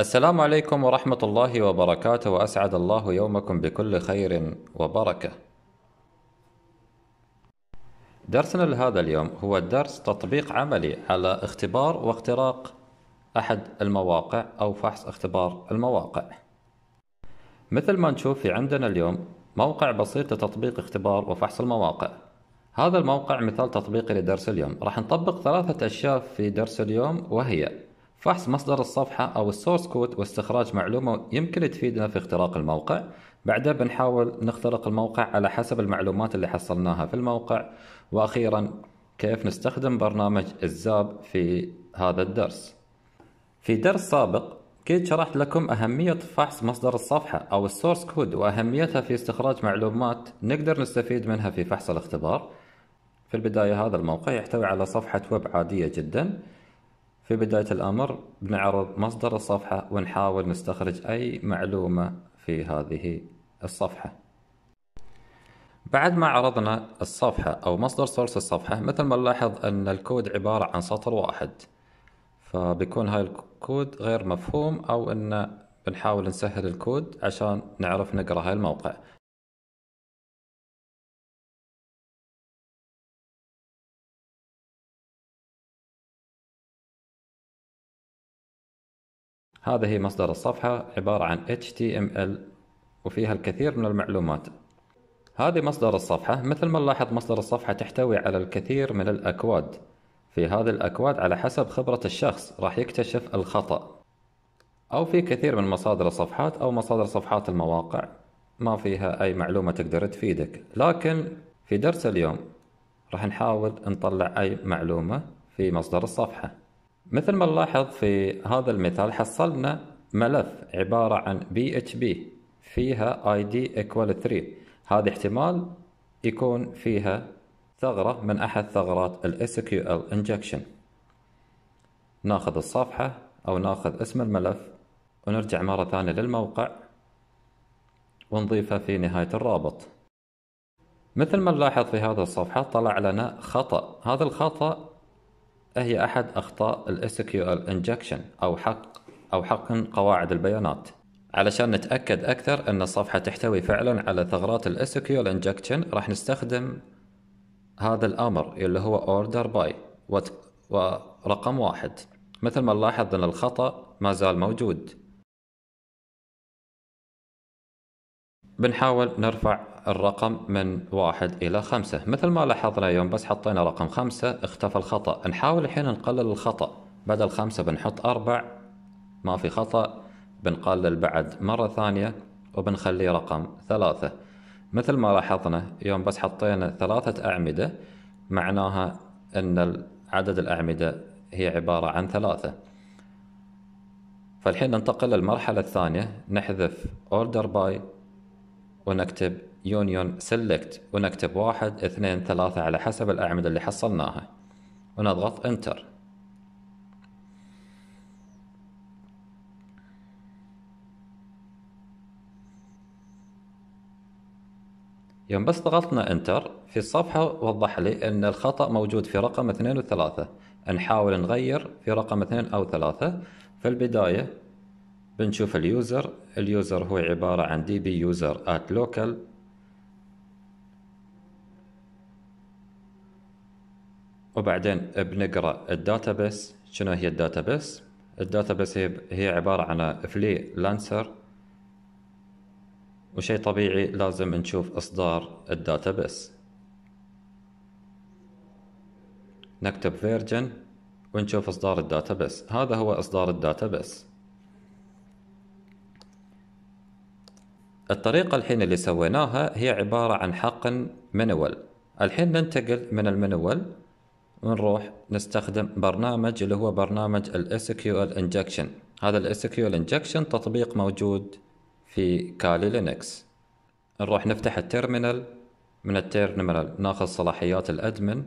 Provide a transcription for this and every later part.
السلام عليكم ورحمة الله وبركاته وأسعد الله يومكم بكل خير وبركة. درسنا لهذا اليوم هو درس تطبيق عملي على اختبار واختراق أحد المواقع أو فحص اختبار المواقع. مثل ما نشوف في عندنا اليوم موقع بسيط لتطبيق اختبار وفحص المواقع. هذا الموقع مثال تطبيقي لدرس اليوم، راح نطبق ثلاثة أشياء في درس اليوم وهي فحص مصدر الصفحة أو السورس كود واستخراج معلومة يمكن تفيدنا في اختراق الموقع بعدها بنحاول نخترق الموقع على حسب المعلومات اللي حصلناها في الموقع وأخيرا كيف نستخدم برنامج الزاب في هذا الدرس في درس سابق كنت شرحت لكم أهمية فحص مصدر الصفحة أو السورس كود وأهميتها في استخراج معلومات نقدر نستفيد منها في فحص الاختبار في البداية هذا الموقع يحتوي على صفحة ويب عادية جداً في بداية الأمر بنعرض مصدر الصفحة ونحاول نستخرج أي معلومة في هذه الصفحة بعد ما عرضنا الصفحة أو مصدر سورس الصفحة مثل ما نلاحظ أن الكود عبارة عن سطر واحد فبيكون هاي الكود غير مفهوم أو أن بنحاول نسهل الكود عشان نعرف نقرأ هاي الموقع هذا هي مصدر الصفحة عبارة عن HTML وفيها الكثير من المعلومات هذه مصدر الصفحة مثل ما نلاحظ مصدر الصفحة تحتوي على الكثير من الأكواد في هذه الأكواد على حسب خبرة الشخص راح يكتشف الخطأ أو في كثير من مصادر الصفحات أو مصادر صفحات المواقع ما فيها أي معلومة تقدر تفيدك لكن في درس اليوم راح نحاول نطلع أي معلومة في مصدر الصفحة مثل ما نلاحظ في هذا المثال حصلنا ملف عبارة عن PHP فيها ID equal 3 هذا احتمال يكون فيها ثغرة من أحد ثغرات ال SQL injection ناخذ الصفحة أو ناخذ اسم الملف ونرجع مرة ثانية للموقع ونضيفه في نهاية الرابط مثل ما نلاحظ في هذه الصفحة طلع لنا خطأ هذا الخطأ هي أحد أخطاء ال SQL injection أو حق أو حقن قواعد البيانات علشان نتأكد أكثر أن الصفحة تحتوي فعلا على ثغرات ال SQL injection راح نستخدم هذا الأمر اللي هو order by ورقم واحد مثل ما نلاحظ أن الخطأ ما زال موجود بنحاول نرفع الرقم من واحد إلى خمسة مثل ما لاحظنا يوم بس حطينا رقم خمسة اختفى الخطأ نحاول الحين نقلل الخطأ بدل خمسة بنحط أربع ما في خطأ بنقلل بعد مرة ثانية وبنخلي رقم ثلاثة مثل ما لاحظنا يوم بس حطينا ثلاثة أعمدة معناها أن عدد الأعمدة هي عبارة عن ثلاثة فالحين ننتقل للمرحلة الثانية نحذف order by ونكتب يونيون سيلكت ونكتب واحد اثنين ثلاثة على حسب الأعمدة اللي حصلناها ونضغط انتر يوم بس ضغطنا انتر في الصفحة وضح لي ان الخطأ موجود في رقم اثنين وثلاثة نحاول نغير في رقم اثنين او ثلاثة في البداية بنشوف اليوزر اليوزر هو عبارة عن db user at local وبعدين بنقرا الداتا بيس شنو هي الداتا بيس الداتا بيس هي عباره عن فلي لانسر وشي طبيعي لازم نشوف اصدار الداتا بيس نكتب فيرجن ونشوف اصدار الداتا بيس هذا هو اصدار الداتا بيس الطريقة الحين اللي سويناها هي عبارة عن حقن منوال الحين ننتقل من المنوال ونروح نستخدم برنامج اللي هو برنامج ال SQL Injection هذا ال SQL Injection تطبيق موجود في كالي لينكس نروح نفتح التيرمينال من التيرمينال ناخذ صلاحيات الادمن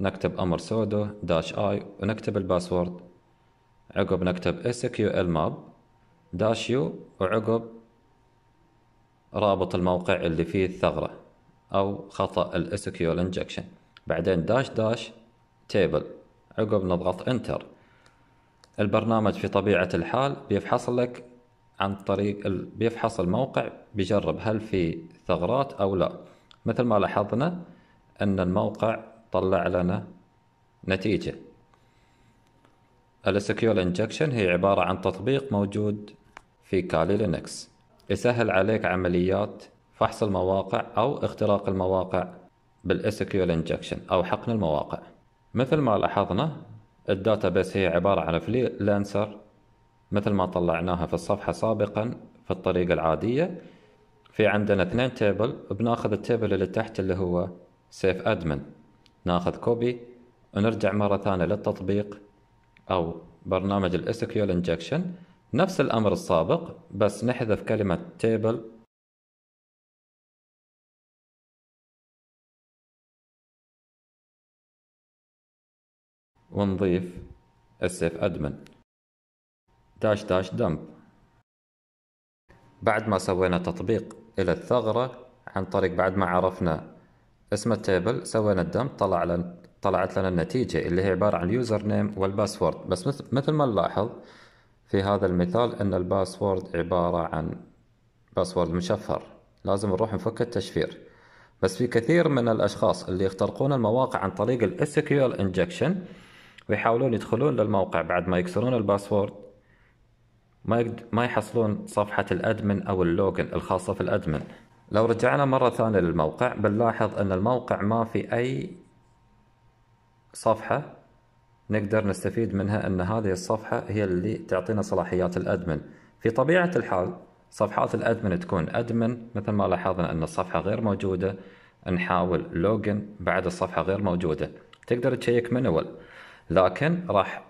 نكتب امر سودو داش اي ونكتب الباسورد عقب نكتب SQL map داش يو وعقب رابط الموقع اللي فيه الثغرة أو خطأ ال SQL injection بعدين داش داش تيبل عقب نضغط انتر البرنامج في طبيعة الحال بيفحص لك عن طريق ال... بيفحص الموقع بيجرب هل في ثغرات أو لا مثل ما لاحظنا أن الموقع طلع لنا نتيجة السكيول انجكشن هي عبارة عن تطبيق موجود في كالي لينكس يسهل عليك عمليات فحص المواقع أو اختراق المواقع بالاسكيول انجكشن أو حقن المواقع مثل ما لاحظنا الداتا بيس هي عبارة عن لانسر مثل ما طلعناها في الصفحة سابقا في الطريقة العادية في عندنا اثنين تيبل بناخذ التيبل اللي تحت اللي هو سيف ادمن ناخذ كوبي ونرجع مرة ثانية للتطبيق او برنامج الاس كيو انجكشن نفس الامر السابق بس نحذف كلمة تيبل ونضيف السيف ادمن داش داش دمب بعد ما سوينا تطبيق إلى الثغرة عن طريق بعد ما عرفنا اسم التيبل سوينا الدمب طلع لنا طلعت لنا النتيجة اللي هي عبارة عن اليوزر نيم والباسورد بس مثل, ما نلاحظ في هذا المثال أن الباسورد عبارة عن باسورد مشفر لازم نروح نفك التشفير بس في كثير من الأشخاص اللي يخترقون المواقع عن طريق الاسكيول انجكشن injection ويحاولون يدخلون للموقع بعد ما يكسرون الباسورد ما يقد... ما يحصلون صفحة الأدمن أو اللوجن الخاصة في الأدمن لو رجعنا مرة ثانية للموقع بنلاحظ أن الموقع ما في أي صفحة نقدر نستفيد منها أن هذه الصفحة هي اللي تعطينا صلاحيات الأدمن في طبيعة الحال صفحات الأدمن تكون أدمن مثل ما لاحظنا أن الصفحة غير موجودة نحاول لوجن بعد الصفحة غير موجودة تقدر تشيك أول لكن راح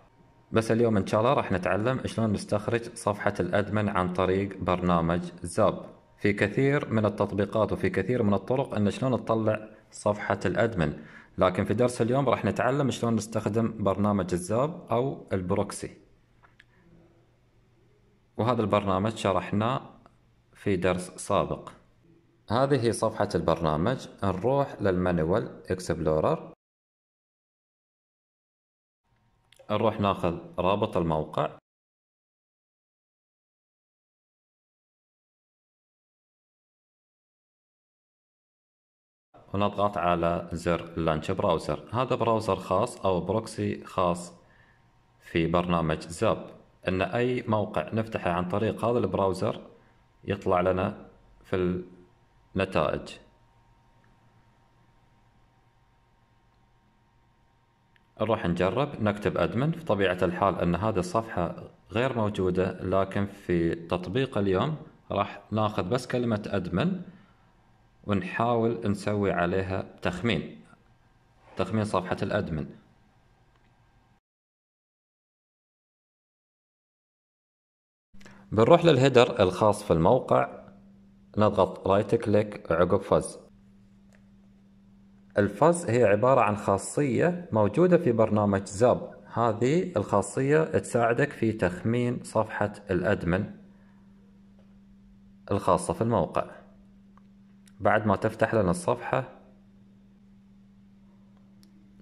بس اليوم ان شاء الله راح نتعلم شلون نستخرج صفحة الادمن عن طريق برنامج زاب في كثير من التطبيقات وفي كثير من الطرق ان شلون تطلع صفحة الادمن لكن في درس اليوم راح نتعلم شلون نستخدم برنامج الزاب او البروكسي وهذا البرنامج شرحناه في درس سابق هذه هي صفحة البرنامج نروح للمانوال اكسبلورر نروح ناخذ رابط الموقع ونضغط على زر لانش براوزر هذا براوزر خاص او بروكسي خاص في برنامج زاب ان اي موقع نفتحه عن طريق هذا البراوزر يطلع لنا في النتائج نروح نجرب نكتب ادمن في طبيعة الحال ان هذه الصفحة غير موجودة لكن في تطبيق اليوم راح ناخذ بس كلمة ادمن ونحاول نسوي عليها تخمين تخمين صفحة الادمن بنروح للهيدر الخاص في الموقع نضغط رايت كليك عقب فز الفز هي عبارة عن خاصية موجودة في برنامج زاب هذه الخاصية تساعدك في تخمين صفحة الأدمن الخاصة في الموقع بعد ما تفتح لنا الصفحة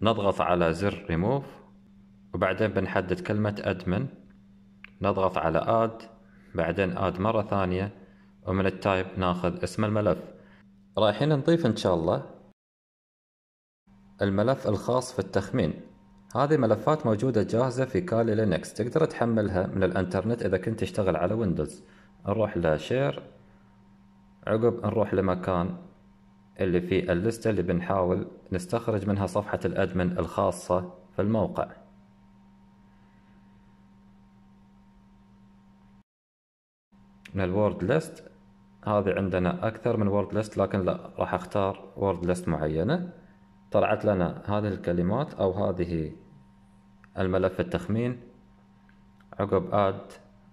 نضغط على زر ريموف وبعدين بنحدد كلمة أدمن نضغط على آد بعدين آد مرة ثانية ومن التايب ناخذ اسم الملف رايحين نضيف إن شاء الله الملف الخاص في التخمين هذه ملفات موجودة جاهزة في كالي لينكس تقدر تحملها من الانترنت إذا كنت تشتغل على ويندوز نروح لشير عقب نروح لمكان اللي فيه الليستة اللي بنحاول نستخرج منها صفحة الأدمن الخاصة في الموقع من الورد ليست هذه عندنا أكثر من وورد ليست لكن لا راح أختار وورد ليست معينة طلعت لنا هذه الكلمات أو هذه الملف التخمين عقب اد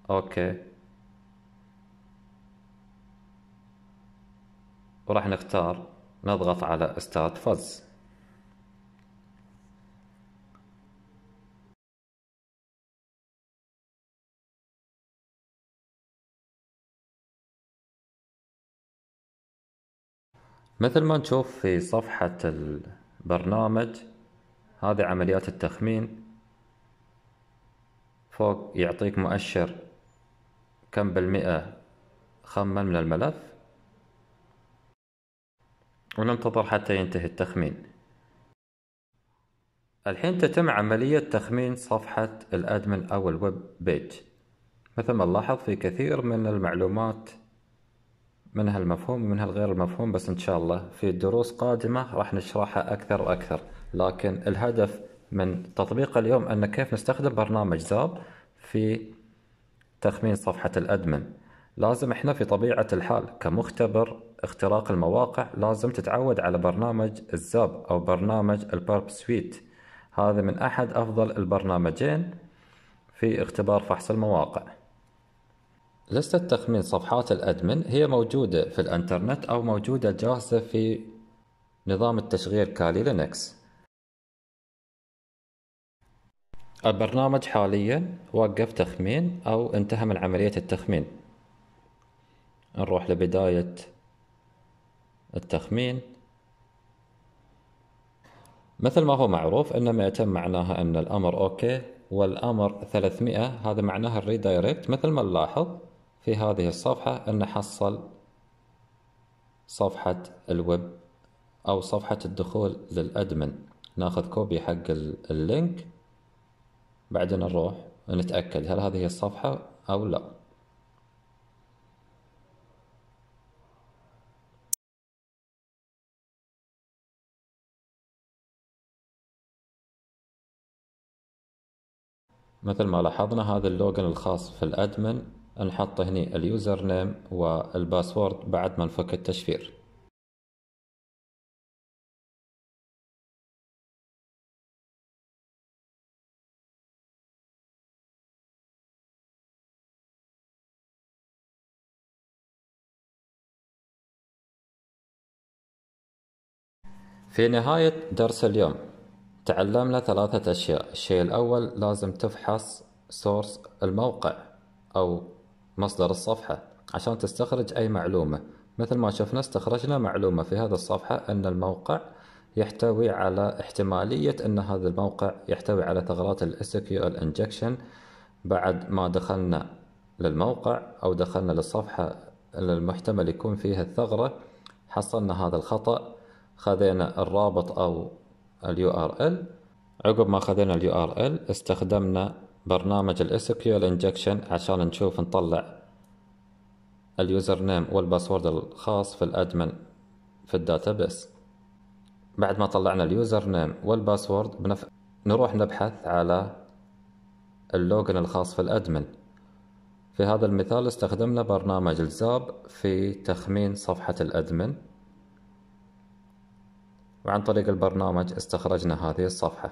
اوكي وراح نختار نضغط على ستارت فز مثل ما نشوف في صفحة برنامج هذه عمليات التخمين فوق يعطيك مؤشر كم بالمئة خمن من الملف وننتظر حتى ينتهي التخمين الحين تتم عملية تخمين صفحة الأدمن أو الويب بيج مثل ما نلاحظ في كثير من المعلومات منها المفهوم ومنها الغير المفهوم بس إن شاء الله في دروس قادمة راح نشرحها أكثر وأكثر لكن الهدف من تطبيق اليوم أن كيف نستخدم برنامج زاب في تخمين صفحة الأدمن لازم احنا في طبيعة الحال كمختبر اختراق المواقع لازم تتعود على برنامج الزاب أو برنامج البرب سويت هذا من أحد أفضل البرنامجين في اختبار فحص المواقع لستة تخمين صفحات الأدمن هي موجودة في الإنترنت أو موجودة جاهزة في نظام التشغيل كالي لينكس البرنامج حاليا وقف تخمين أو انتهى من عملية التخمين نروح لبداية التخمين مثل ما هو معروف أن ما يتم معناها أن الأمر أوكي والأمر 300 هذا معناها الريدايركت مثل ما نلاحظ في هذه الصفحة أن نحصل صفحة الويب أو صفحة الدخول للأدمن ناخذ كوبي حق اللينك بعدين نروح نتأكد هل هذه الصفحة أو لا مثل ما لاحظنا هذا اللوجن الخاص في الأدمن نحط هنا اليوزر نيم والباسورد بعد ما نفك التشفير في نهاية درس اليوم تعلمنا ثلاثة أشياء الشيء الأول لازم تفحص سورس الموقع أو مصدر الصفحة عشان تستخرج أي معلومة مثل ما شفنا استخرجنا معلومة في هذا الصفحة أن الموقع يحتوي على احتمالية أن هذا الموقع يحتوي على ثغرات ال SQL injection بعد ما دخلنا للموقع أو دخلنا للصفحة المحتمل يكون فيها الثغرة حصلنا هذا الخطأ خذينا الرابط أو ال URL عقب ما خذينا ال URL استخدمنا برنامج ال SQL Injection عشان نشوف نطلع اليوزر نيم والباسورد الخاص في الأدمن في الداتابيس بعد ما طلعنا اليوزر نيم والباسورد بنف... نروح نبحث على اللوجن الخاص في الأدمن في هذا المثال استخدمنا برنامج الزاب في تخمين صفحة الأدمن وعن طريق البرنامج استخرجنا هذه الصفحة